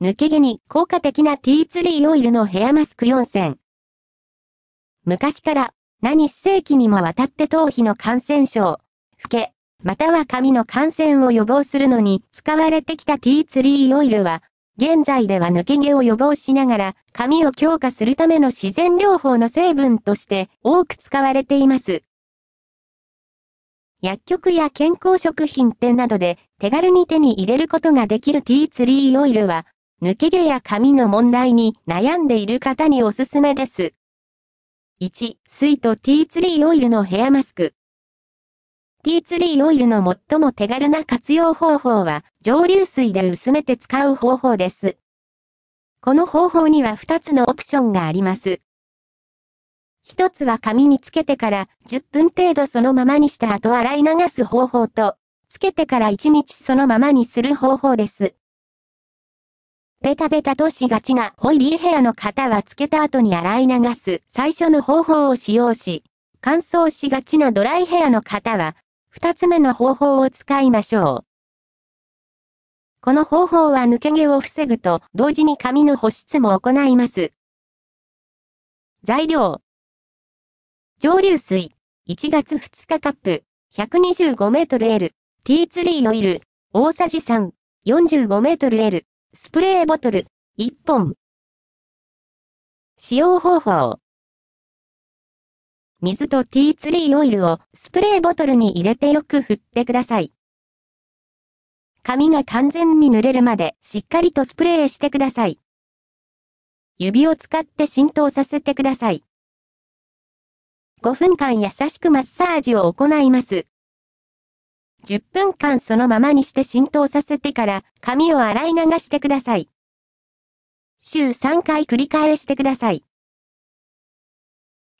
抜け毛に効果的なティーツリーオイルのヘアマスク4選。昔から、何世紀にもわたって頭皮の感染症、老け、または髪の感染を予防するのに使われてきたティーツリーオイルは、現在では抜け毛を予防しながら、髪を強化するための自然療法の成分として多く使われています。薬局や健康食品店などで手軽に手に入れることができるティーツリーオイルは、抜け毛や髪の問題に悩んでいる方におすすめです。1、水とティーツリーオイルのヘアマスク。ティーツリーオイルの最も手軽な活用方法は、蒸留水で薄めて使う方法です。この方法には2つのオプションがあります。1つは紙につけてから10分程度そのままにした後洗い流す方法と、つけてから1日そのままにする方法です。ベタベタとしがちなホイリーヘアの方はつけた後に洗い流す最初の方法を使用し、乾燥しがちなドライヘアの方は、二つ目の方法を使いましょう。この方法は抜け毛を防ぐと同時に髪の保湿も行います。材料。蒸留水、1月2日カップ、125メートル L、T ツリーオイル、大さじ3、45メートル L、スプレーボトル、1本。使用方法。水とティーツリーオイルをスプレーボトルに入れてよく振ってください。髪が完全に濡れるまでしっかりとスプレーしてください。指を使って浸透させてください。5分間優しくマッサージを行います。10分間そのままにして浸透させてから髪を洗い流してください。週3回繰り返してください。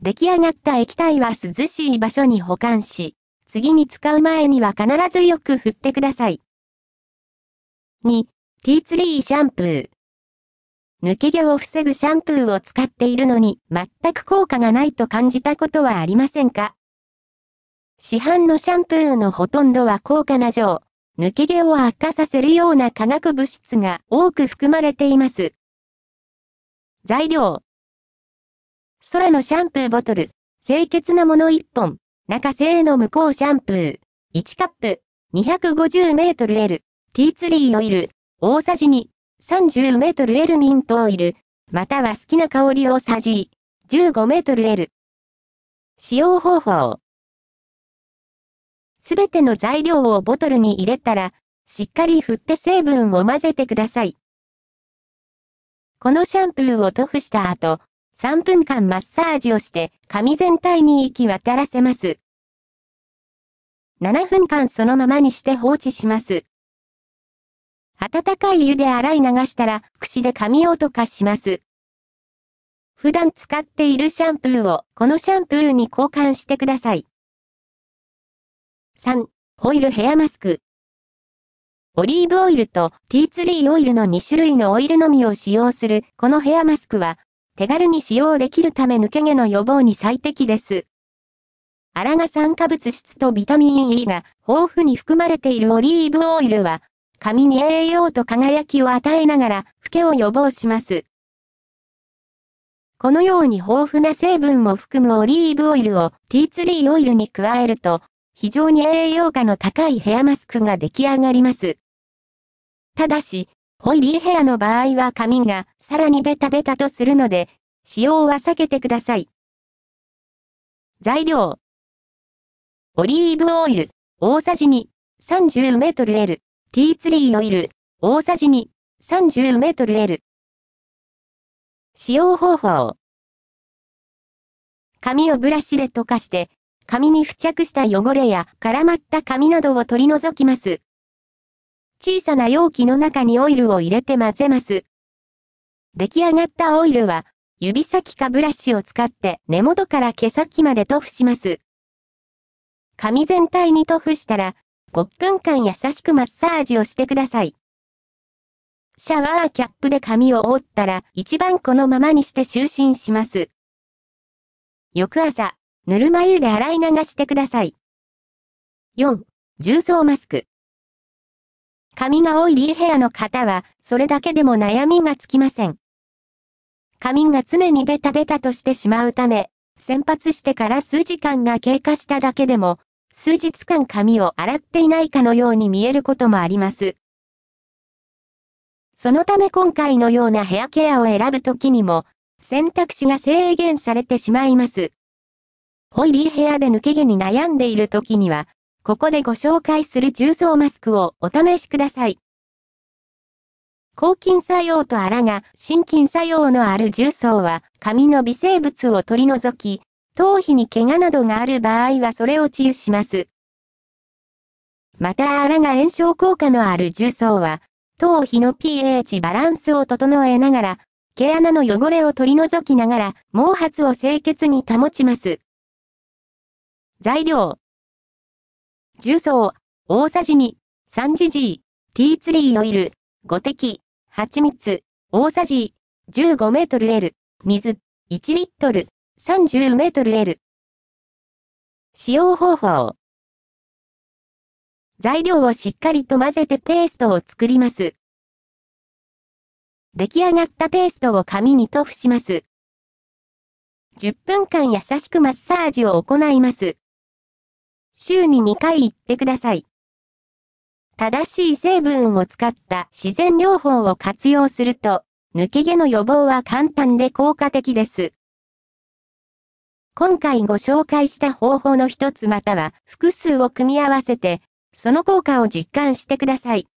出来上がった液体は涼しい場所に保管し、次に使う前には必ずよく振ってください。2、ティーツリーシャンプー。抜け毛を防ぐシャンプーを使っているのに全く効果がないと感じたことはありませんか市販のシャンプーのほとんどは高価な錠、抜け毛を悪化させるような化学物質が多く含まれています。材料。空のシャンプーボトル、清潔なもの1本、中製の無効シャンプー、1カップ、250メートル L、t ツリーオイル、大さじ2、30メートル L ミントオイル、または好きな香り大さじ15メートル L。使用方法。すべての材料をボトルに入れたら、しっかり振って成分を混ぜてください。このシャンプーを塗布した後、3分間マッサージをして、髪全体に行き渡らせます。7分間そのままにして放置します。温かい湯で洗い流したら、櫛で髪を溶かします。普段使っているシャンプーを、このシャンプーに交換してください。3、ホイルヘアマスク。オリーブオイルとティーツリーオイルの2種類のオイルのみを使用するこのヘアマスクは、手軽に使用できるため抜け毛の予防に最適です。アラが酸化物質とビタミン E が豊富に含まれているオリーブオイルは、髪に栄養と輝きを与えながら、老けを予防します。このように豊富な成分を含むオリーブオイルをティーツリーオイルに加えると、非常に栄養価の高いヘアマスクが出来上がります。ただし、ホイリーヘアの場合は髪がさらにベタベタとするので、使用は避けてください。材料。オリーブオイル、大さじ2、30メートル L、ティーツリーオイル、大さじ2、30メートル L。使用方法。髪をブラシで溶かして、髪に付着した汚れや絡まった髪などを取り除きます。小さな容器の中にオイルを入れて混ぜます。出来上がったオイルは、指先かブラシを使って根元から毛先まで塗布します。髪全体に塗布したら、5分間優しくマッサージをしてください。シャワーキャップで髪を覆ったら一番このままにして就寝します。翌朝、ぬるま湯で洗い流してください。4、重曹マスク。髪が多いリーヘアの方は、それだけでも悩みがつきません。髪が常にベタベタとしてしまうため、洗髪してから数時間が経過しただけでも、数日間髪を洗っていないかのように見えることもあります。そのため今回のようなヘアケアを選ぶときにも、選択肢が制限されてしまいます。ホイリーヘアで抜け毛に悩んでいる時には、ここでご紹介する重曹マスクをお試しください。抗菌作用とアラが心筋作用のある重曹は髪の微生物を取り除き、頭皮に怪我などがある場合はそれを治癒します。またアラが炎症効果のある重曹は、頭皮の pH バランスを整えながら、毛穴の汚れを取り除きながら毛髪を清潔に保ちます。材料。重曹、大さじ2、3時 G、ティーツリーオイル、5滴、蜂蜜、大さじ15メートル L、水、1リットル、30メートル L。使用方法。材料をしっかりと混ぜてペーストを作ります。出来上がったペーストを紙に塗布します。10分間優しくマッサージを行います。週に2回行ってください。正しい成分を使った自然療法を活用すると、抜け毛の予防は簡単で効果的です。今回ご紹介した方法の一つまたは複数を組み合わせて、その効果を実感してください。